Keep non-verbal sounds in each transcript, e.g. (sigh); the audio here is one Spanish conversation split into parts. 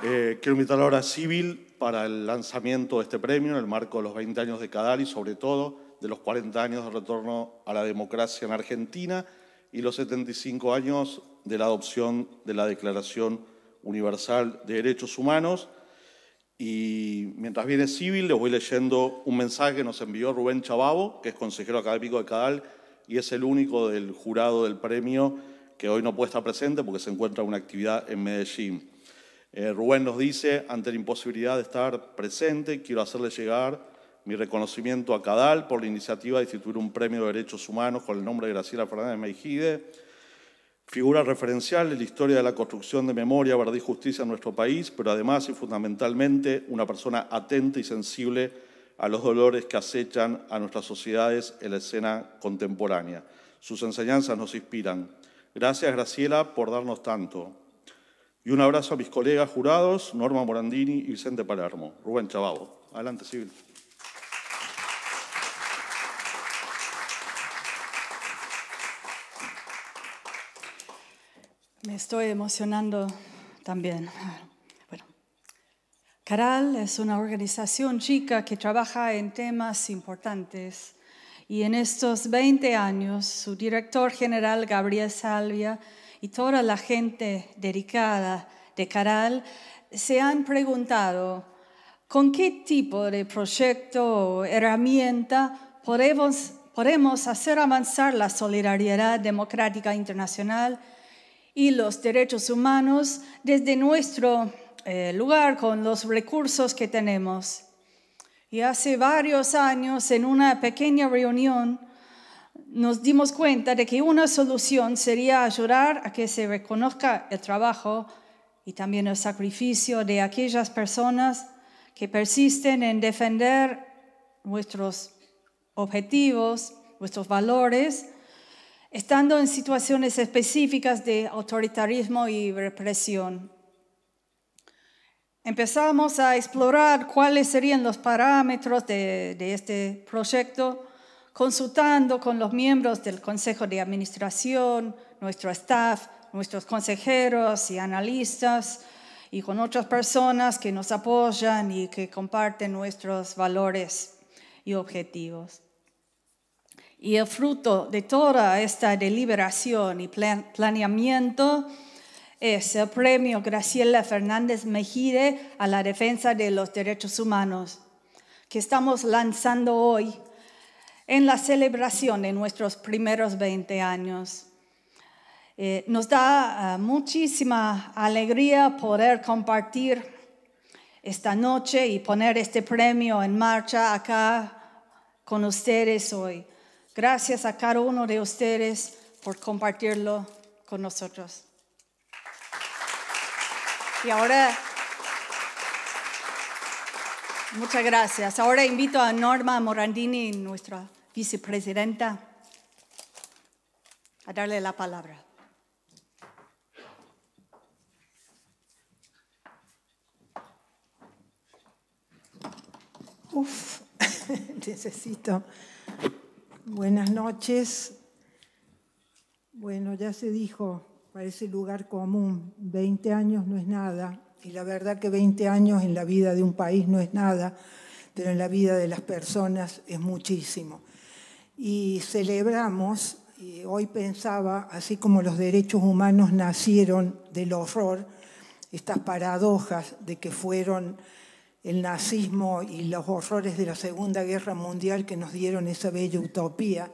Eh, quiero invitar ahora a Civil para el lanzamiento de este premio en el marco de los 20 años de CADAL y sobre todo de los 40 años de retorno a la democracia en Argentina y los 75 años de la adopción de la Declaración Universal de Derechos Humanos. Y mientras viene Civil, les voy leyendo un mensaje que nos envió Rubén Chababo, que es consejero académico de Cadal y es el único del jurado del premio que hoy no puede estar presente porque se encuentra en una actividad en Medellín. Eh, Rubén nos dice, ante la imposibilidad de estar presente, quiero hacerle llegar mi reconocimiento a Cadal por la iniciativa de instituir un premio de derechos humanos con el nombre de Graciela Fernández Meijide, figura referencial en la historia de la construcción de memoria, verdad y justicia en nuestro país, pero además y fundamentalmente una persona atenta y sensible a los dolores que acechan a nuestras sociedades en la escena contemporánea. Sus enseñanzas nos inspiran. Gracias, Graciela, por darnos tanto. Y un abrazo a mis colegas jurados, Norma Morandini y Vicente Palermo. Rubén Chavabo. Adelante, Civil. Me estoy emocionando también. Bueno, Caral es una organización chica que trabaja en temas importantes y en estos 20 años su director general, Gabriel Salvia, y toda la gente dedicada de Caral se han preguntado con qué tipo de proyecto o herramienta podemos, podemos hacer avanzar la solidaridad democrática internacional y los derechos humanos desde nuestro eh, lugar con los recursos que tenemos. Y hace varios años, en una pequeña reunión, nos dimos cuenta de que una solución sería ayudar a que se reconozca el trabajo y también el sacrificio de aquellas personas que persisten en defender nuestros objetivos, nuestros valores, estando en situaciones específicas de autoritarismo y represión. Empezamos a explorar cuáles serían los parámetros de, de este proyecto consultando con los miembros del Consejo de Administración, nuestro staff, nuestros consejeros y analistas, y con otras personas que nos apoyan y que comparten nuestros valores y objetivos. Y el fruto de toda esta deliberación y planeamiento es el premio Graciela Fernández Mejide a la defensa de los derechos humanos que estamos lanzando hoy en la celebración de nuestros primeros 20 años. Eh, nos da ah, muchísima alegría poder compartir esta noche y poner este premio en marcha acá con ustedes hoy. Gracias a cada uno de ustedes por compartirlo con nosotros. Y ahora, muchas gracias. Ahora invito a Norma Morandini, nuestra vicepresidenta a darle la palabra. Uf, (laughs) necesito. Buenas noches. Bueno, ya se dijo, parece lugar común, 20 años no es nada, y la verdad que 20 años en la vida de un país no es nada, pero en la vida de las personas es muchísimo y celebramos, hoy pensaba, así como los derechos humanos nacieron del horror, estas paradojas de que fueron el nazismo y los horrores de la Segunda Guerra Mundial que nos dieron esa bella utopía,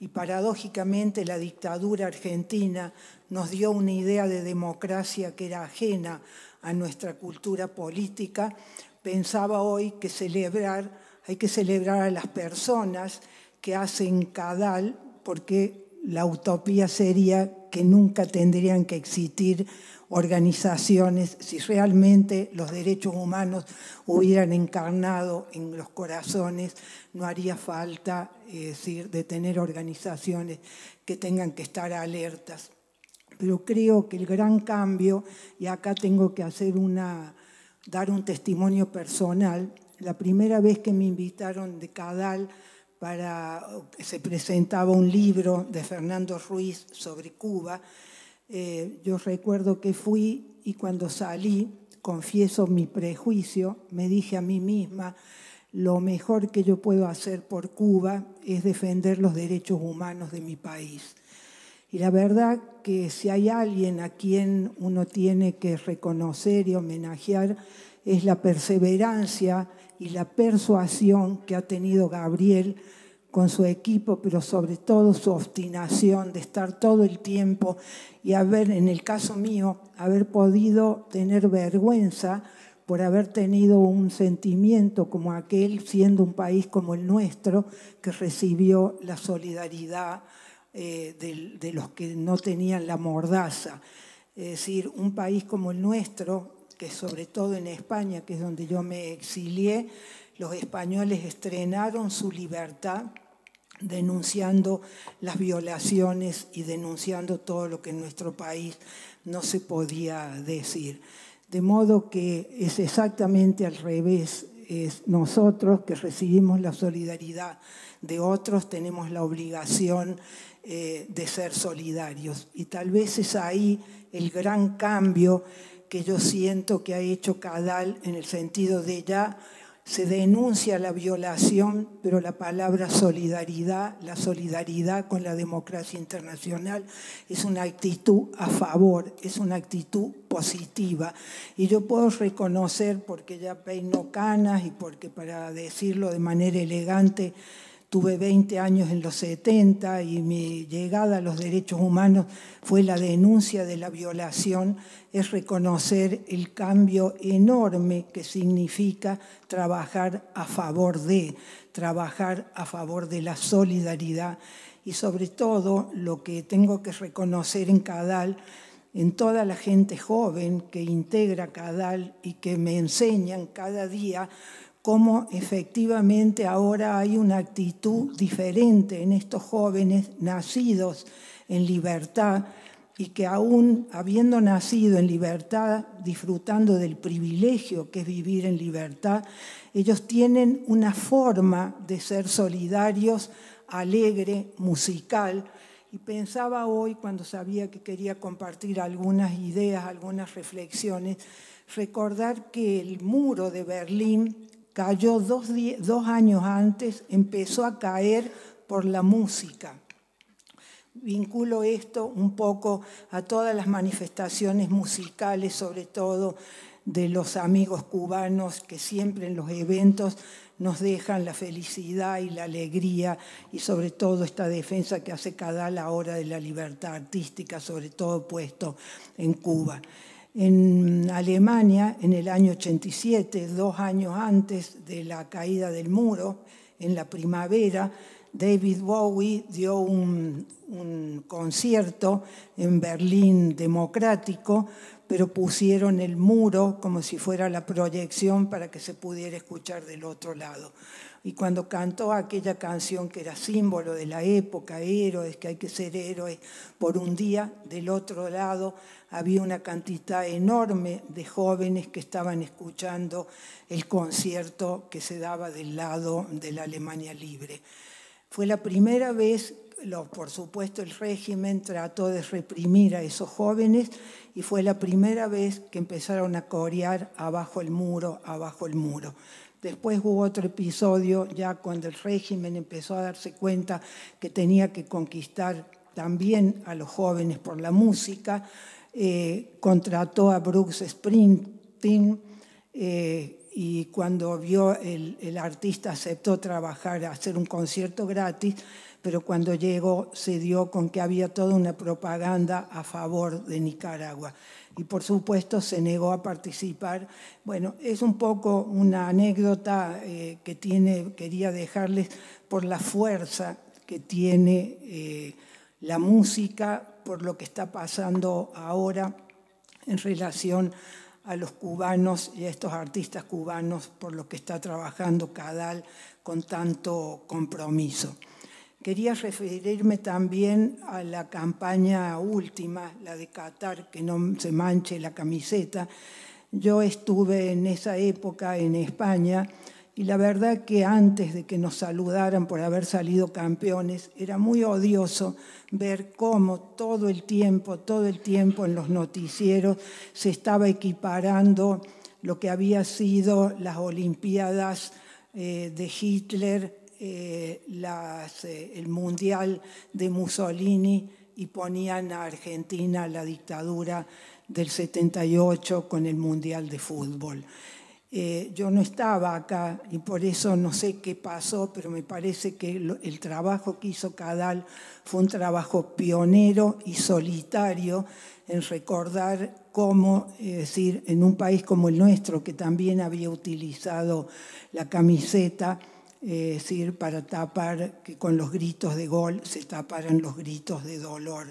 y paradójicamente la dictadura argentina nos dio una idea de democracia que era ajena a nuestra cultura política, pensaba hoy que celebrar, hay que celebrar a las personas que hacen Cadal, porque la utopía sería que nunca tendrían que existir organizaciones si realmente los derechos humanos hubieran encarnado en los corazones, no haría falta decir, de tener organizaciones que tengan que estar alertas. Pero creo que el gran cambio, y acá tengo que hacer una, dar un testimonio personal, la primera vez que me invitaron de Cadal, para, se presentaba un libro de Fernando Ruiz sobre Cuba. Eh, yo recuerdo que fui y cuando salí, confieso mi prejuicio, me dije a mí misma, lo mejor que yo puedo hacer por Cuba es defender los derechos humanos de mi país. Y la verdad que si hay alguien a quien uno tiene que reconocer y homenajear es la perseverancia y la persuasión que ha tenido Gabriel con su equipo, pero sobre todo su obstinación de estar todo el tiempo y haber, en el caso mío, haber podido tener vergüenza por haber tenido un sentimiento como aquel, siendo un país como el nuestro, que recibió la solidaridad eh, de, de, los que no tenían la mordaza. Es decir, un país como el nuestro, que sobre todo en España, que es donde yo me exilié, los españoles estrenaron su libertad denunciando las violaciones y denunciando todo lo que en nuestro país no se podía decir. De modo que es exactamente al revés, es nosotros que recibimos la solidaridad de otros tenemos la obligación eh, de ser solidarios. Y tal vez es ahí el gran cambio que yo siento que ha hecho Cadal en el sentido de ya se denuncia la violación, pero la palabra solidaridad, la solidaridad con la democracia internacional, es una actitud a favor, es una actitud positiva. Y yo puedo reconocer, porque ya peino canas y porque para decirlo de manera elegante, Tuve 20 años en los 70 y mi llegada a los derechos humanos fue la denuncia de la violación, es reconocer el cambio enorme que significa trabajar a favor de, trabajar a favor de la solidaridad y sobre todo lo que tengo que reconocer en Cadal, en toda la gente joven que integra Cadal y que me enseñan cada día cómo efectivamente ahora hay una actitud diferente en estos jóvenes nacidos en libertad y que aún habiendo nacido en libertad, disfrutando del privilegio que es vivir en libertad, ellos tienen una forma de ser solidarios, alegre, musical. Y pensaba hoy, cuando sabía que quería compartir algunas ideas, algunas reflexiones, recordar que el muro de Berlín cayó dos, años antes, empezó a caer por la música. Vinculo esto un poco a todas las manifestaciones musicales, sobre todo de los amigos cubanos que siempre en los eventos nos dejan la felicidad y la alegría y sobre todo esta defensa que hace cada la hora de la libertad artística, sobre todo puesto en Cuba en Alemania en el año 87, dos años antes de la caída del muro, en la primavera, David Bowie dio un, un concierto en Berlín democrático, pero pusieron el muro como si fuera la proyección para que se pudiera escuchar del otro lado. Y cuando cantó aquella canción que era símbolo de la época, héroes, que hay que ser héroes, por un día, del otro lado había una cantidad enorme de jóvenes que estaban escuchando el concierto que se daba del lado de la Alemania libre. Fue la primera vez por supuesto, el régimen trató de reprimir a esos jóvenes y fue la primera vez que empezaron a corear abajo el muro, abajo el muro. Después hubo otro episodio ya cuando el régimen empezó a darse cuenta que tenía que conquistar también a los jóvenes por la música. Eh, contrató a Brooks Sprinting eh, y cuando vio el, el artista aceptó trabajar, hacer un concierto gratis, pero cuando llegó se dio con que había toda una propaganda a favor de Nicaragua y por supuesto se negó a participar. Bueno, es un poco una anécdota eh, que tiene, quería dejarles por la fuerza que tiene eh, la música, por lo que está pasando ahora en relación a los cubanos y a estos artistas cubanos por lo que está trabajando Cadal con tanto compromiso. Quería referirme también a la campaña última, la de Qatar, que no se manche la camiseta. Yo estuve en esa época en España y la verdad que antes de que nos saludaran por haber salido campeones, era muy odioso ver cómo todo el tiempo, todo el tiempo en los noticieros se estaba equiparando lo que había sido las Olimpiadas eh, de Hitler eh, eh, el Mundial de Mussolini y ponían a Argentina la dictadura del 78 con el Mundial de Fútbol. Eh, yo no estaba acá y por eso no sé qué pasó, pero me parece que el, el trabajo que hizo Cadal fue un trabajo pionero y solitario en recordar cómo, es decir, en un país como el nuestro, que también había utilizado la camiseta, es eh, decir, para tapar, que con los gritos de gol se taparan los gritos de dolor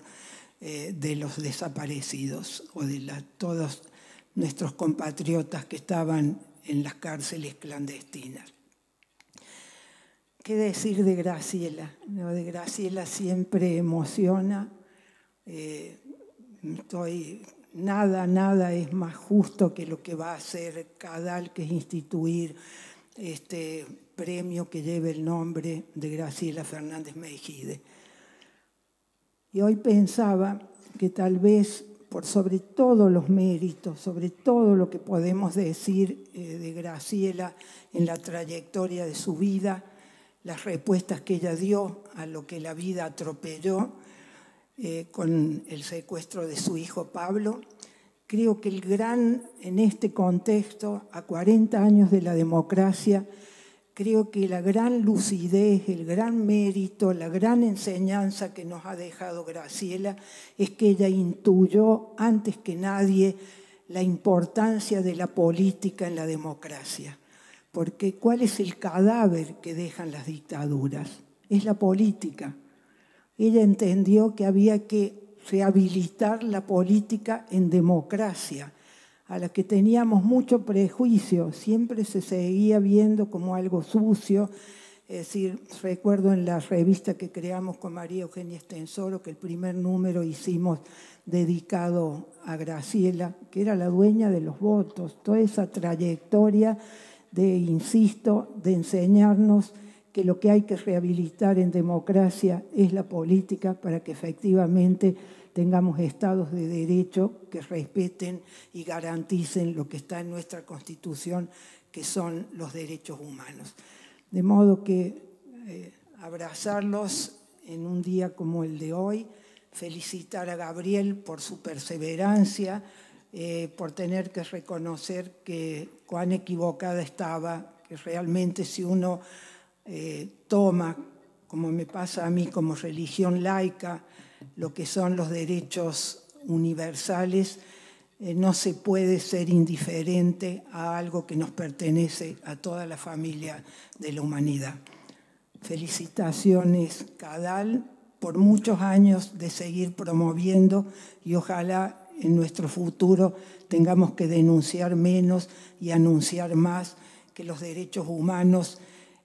eh, de los desaparecidos o de todos nuestros compatriotas que estaban en las cárceles clandestinas. ¿Qué decir de Graciela? de Graciela siempre emociona. Eh, nada, nada es más justo que lo que va a hacer Cadal, que es instituir este premio que lleva el nombre de Graciela Fernández Mejide. Y hoy pensaba que tal vez por sobre todos los méritos, sobre todo lo que podemos decir eh, de Graciela en la trayectoria de su vida, las respuestas que ella dio a lo que la vida atropelló eh, con el secuestro de su hijo Pablo, Creo que el gran, en este contexto, a 40 años de la democracia, creo que la gran lucidez, el gran mérito, la gran enseñanza que nos ha dejado Graciela es que ella intuyó antes que nadie la importancia de la política en la democracia. Porque ¿cuál es el cadáver que dejan las dictaduras? Es la política. Ella entendió que había que rehabilitar la política en democracia, a la que teníamos mucho prejuicio, siempre se seguía viendo como algo sucio. Es decir, recuerdo en la revista que creamos con María Eugenia Estensoro, que el primer número hicimos dedicado a Graciela, que era la dueña de los votos, toda esa trayectoria de, insisto, de enseñarnos que lo que hay que rehabilitar en democracia es la política para que efectivamente tengamos estados de derecho que respeten y garanticen lo que está en nuestra constitución, que son los derechos humanos. De modo que eh, abrazarlos en un día como el de hoy, felicitar a Gabriel por su perseverancia, eh, por tener que reconocer que cuán equivocada estaba, que realmente si uno eh, toma, como me pasa a mí como religión laica, lo que son los derechos universales, eh, no se puede ser indiferente a algo que nos pertenece a toda la familia de la humanidad. Felicitaciones, Cadal, por muchos años de seguir promoviendo y ojalá en nuestro futuro tengamos que denunciar menos y anunciar más que los derechos humanos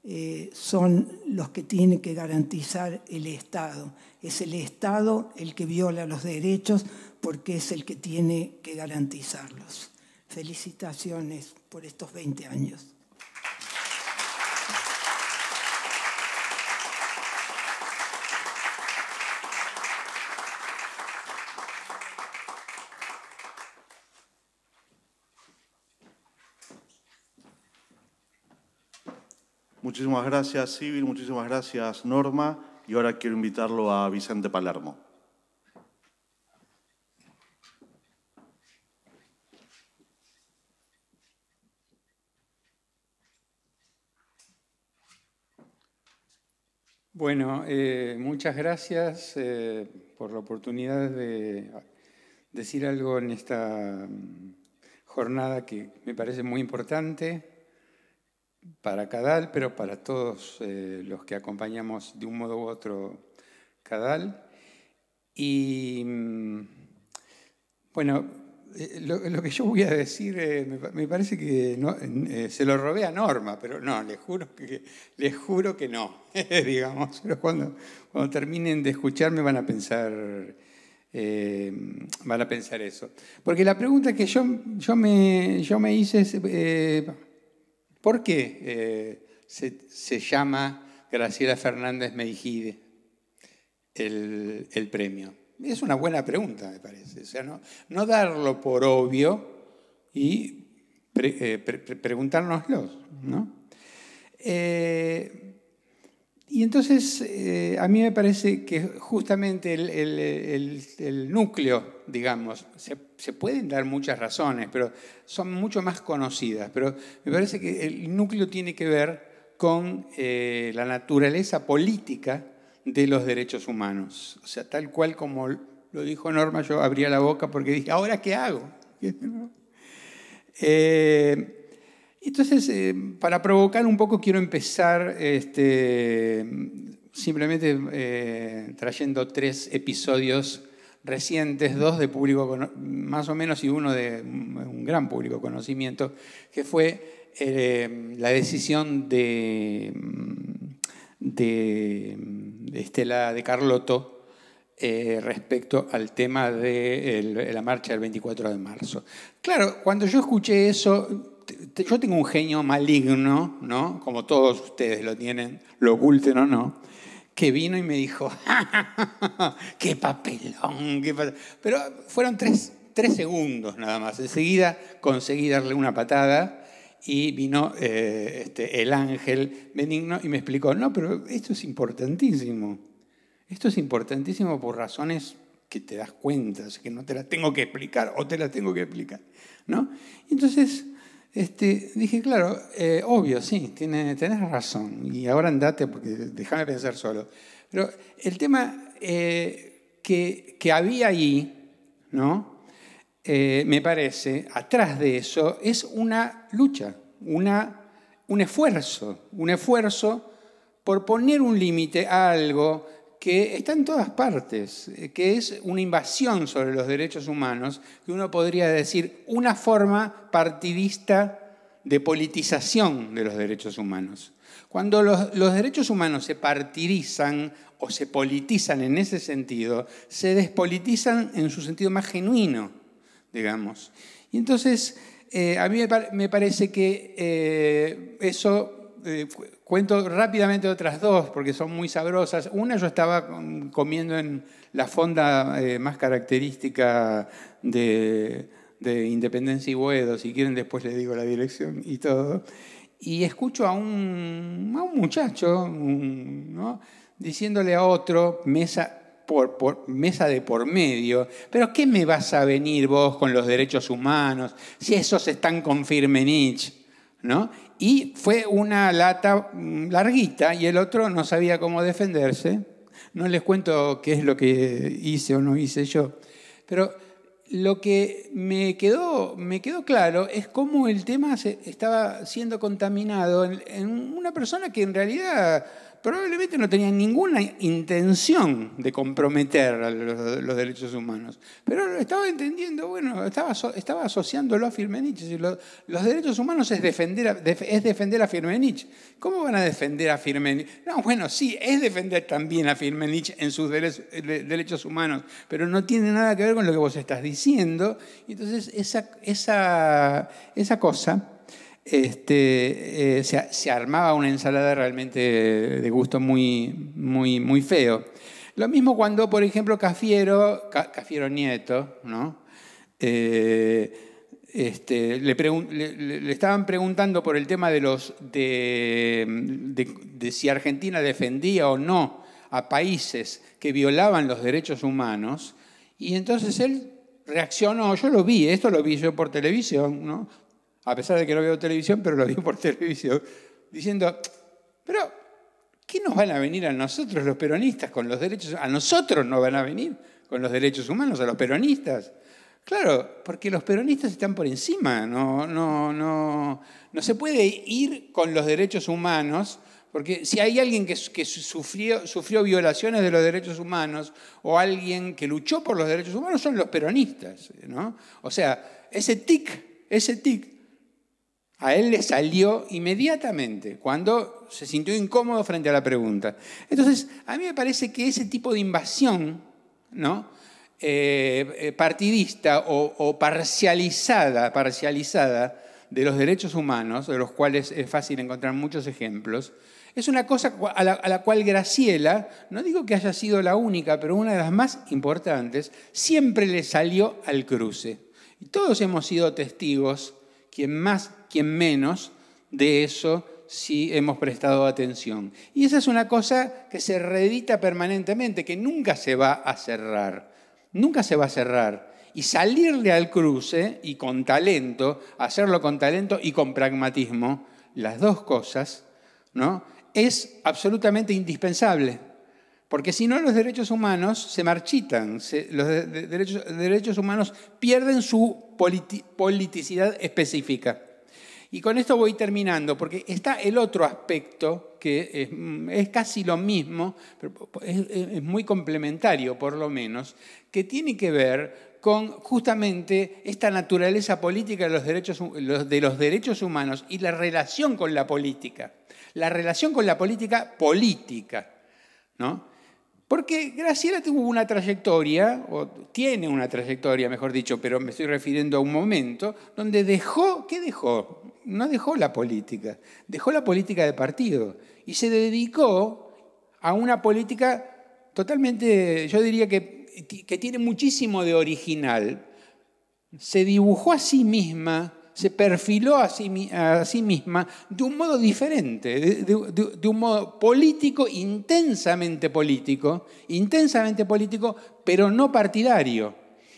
eh, son los que tiene que garantizar el Estado. Es el Estado el que viola los derechos porque es el que tiene que garantizarlos. Felicitaciones por estos 20 años. Muchísimas gracias, Civil, muchísimas gracias, Norma. Y ahora quiero invitarlo a Vicente Palermo. Bueno, eh, muchas gracias eh, por la oportunidad de decir algo en esta mm, jornada que me parece muy importante para Cadal, pero para todos eh, los que acompañamos de un modo u otro Cadal. Y mm, bueno, eh, lo, que yo voy a decir eh, me, parece que se lo robé a Norma, pero no, les juro que, les juro que no, (laughs) digamos. Pero cuando, cuando terminen de escucharme van a pensar... van a pensar eso. Porque la pregunta que yo, yo, me, yo me hice es, ¿Por qué eh, se, llama Graciela Fernández Meijide el, premio? Es una buena pregunta, me parece. no, darlo por obvio y eh, preguntárnoslo. Eh, y entonces a mí me parece que justamente el núcleo digamos. Se, pueden dar muchas razones, pero son mucho más conocidas. Pero me parece que el núcleo tiene que ver con eh, la naturaleza política de los derechos humanos. O sea, tal cual como lo dijo Norma, yo abría la boca porque dije, ¿ahora qué hago? (laughs) Eh, entonces, eh, para provocar un poco, quiero empezar este, simplemente trayendo tres episodios recientes, dos de público más o menos y uno de un gran público conocimiento, que fue eh, la decisión de, Estela de Carlotto eh, respecto al tema de la marcha del 24 de marzo. Claro, cuando yo escuché eso, yo tengo un genio maligno, ¿no? Como todos ustedes lo tienen, lo oculten o no que vino y me dijo, (laughs) ¡qué papelón! Qué Pero fueron tres, segundos nada más. Enseguida conseguí darle una patada y vino eh, este, el ángel benigno y me explicó, no, pero esto es importantísimo. Esto es importantísimo por razones que te das cuenta, que no te las tengo que explicar o te las tengo que explicar. ¿no? Entonces, este, dije, claro, eh, obvio, sí, tiene, tenés razón, y ahora andate porque déjame pensar solo. Pero el tema eh, que, había ahí, eh, me parece, atrás de eso, es una lucha, una, un esfuerzo, un esfuerzo por poner un límite a algo que está en todas partes, eh, que es una invasión sobre los derechos humanos, que uno podría decir una forma partidista de politización de los derechos humanos. Cuando los, derechos humanos se partidizan o se politizan en ese sentido, se despolitizan en su sentido más genuino, digamos. Y entonces, eh, a mí me, parece que eh, eso... Cuento rápidamente otras dos porque son muy sabrosas. Una yo estaba comiendo en la fonda eh, más característica de, Independencia y Boedo, si quieren después les digo la dirección y todo, y escucho a un, muchacho diciéndole a otro, mesa por, mesa de por medio, pero ¿qué me vas a venir vos con los derechos humanos si esos están con Firmenich? ¿No? y fue una lata mm, larguita y el otro no sabía cómo defenderse. No les cuento qué es lo que hice o no hice yo, pero lo que me quedó, me quedó claro es cómo el tema estaba siendo contaminado en una persona que en realidad probablemente no tenían ninguna intención de comprometer los, derechos humanos. Pero estaba entendiendo, bueno, estaba, estaba asociándolo a Firmenich. Los, derechos humanos es defender, a, es defender a Firmenich. ¿Cómo van a defender a Firmenich? No, bueno, sí, es defender también a Firmenich en sus derechos, humanos, pero no tiene nada que ver con lo que vos estás diciendo. Entonces, esa cosa este, eh, se, armaba una ensalada realmente de gusto muy, muy, muy feo. Lo mismo cuando, por ejemplo, Cafiero, Cafiero Nieto, ¿no? Eh, este, le, le, estaban preguntando por el tema de, los, de si Argentina defendía o no a países que violaban los derechos humanos, y entonces él reaccionó, yo lo vi, esto lo vi yo por televisión, ¿no? a pesar de que no veo televisión, pero lo vi por (laughs) televisión, diciendo, pero, ¿qué nos van a venir a nosotros los peronistas con los derechos? A nosotros no van a venir con los derechos humanos, a los peronistas. Claro, porque los peronistas están por encima, no, no, no, no se puede ir con los derechos humanos, porque si hay alguien que, sufrió, sufrió, violaciones de los derechos humanos o alguien que luchó por los derechos humanos son los peronistas, ¿no? O sea, ese tic, ese tic a él le salió inmediatamente cuando se sintió incómodo frente a la pregunta. Entonces, a mí me parece que ese tipo de invasión, ¿no? Eh, eh, partidista o, parcializada, parcializada de los derechos humanos, de los cuales es fácil encontrar muchos ejemplos, es una cosa a la, cual Graciela, no digo que haya sido la única, pero una de las más importantes, siempre le salió al cruce. Y todos hemos sido testigos quien más, quien menos, de eso si hemos prestado atención. Y esa es una cosa que se reedita permanentemente, que nunca se va a cerrar, nunca se va a cerrar. Y salirle al cruce y con talento, hacerlo con talento y con pragmatismo, las dos cosas, ¿no? es absolutamente indispensable. Porque si no, los derechos humanos se marchitan, los derechos, humanos pierden su politicidad específica. Y con esto voy terminando, porque está el otro aspecto que es, mm, casi lo mismo, pero es, muy complementario por lo menos, que tiene que ver con justamente esta naturaleza política de los derechos, de los derechos humanos y la relación con la política. La relación con la política política, ¿no? Porque Graciela tuvo una trayectoria, o tiene una trayectoria, mejor dicho, pero me estoy refiriendo a un momento, donde dejó, ¿qué dejó? No dejó la política, dejó la política de partido y se dedicó a una política totalmente, yo diría que, tiene muchísimo de original. Se dibujó a sí misma se perfiló a sí, misma de un modo diferente, de, un modo político, intensamente político, intensamente político, pero no partidario.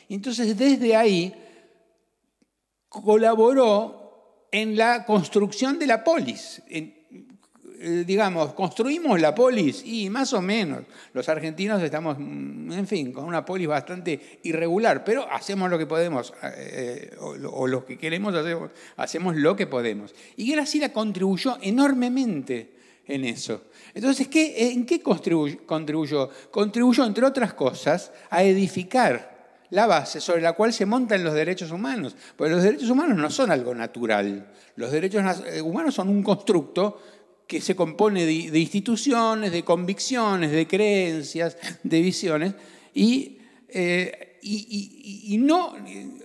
Entonces, desde ahí colaboró en la construcción de la polis, eh, digamos, construimos la polis y más o menos los argentinos estamos, mm, en fin, con una polis bastante irregular, pero hacemos lo que podemos, eh, eh, o, lo que queremos, hacemos, lo que podemos. Y Graciela contribuyó enormemente en eso. Entonces, ¿qué, ¿en qué contribuyó? Contribuyó, entre otras cosas, a edificar la base sobre la cual se montan los derechos humanos, porque los derechos humanos no son algo natural, los derechos humanos son un constructo que se compone de, instituciones, de convicciones, de creencias, de visiones, eh, y, y, y, no,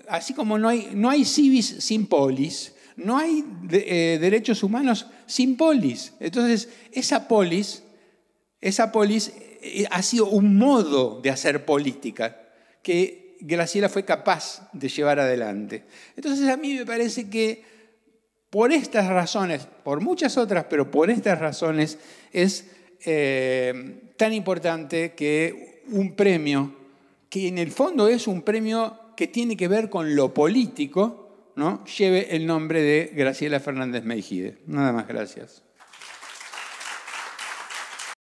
así como no hay, no hay civis sin polis, no hay eh, derechos humanos sin polis. Entonces, esa polis, esa polis eh, ha sido un modo de hacer política que Graciela fue capaz de llevar adelante. Entonces, a mí me parece que por estas razones, por muchas otras, pero por estas razones es eh, tan importante que un premio, que en el fondo es un premio que tiene que ver con lo político, ¿no? lleve el nombre de Graciela Fernández Meijide. Nada más, gracias.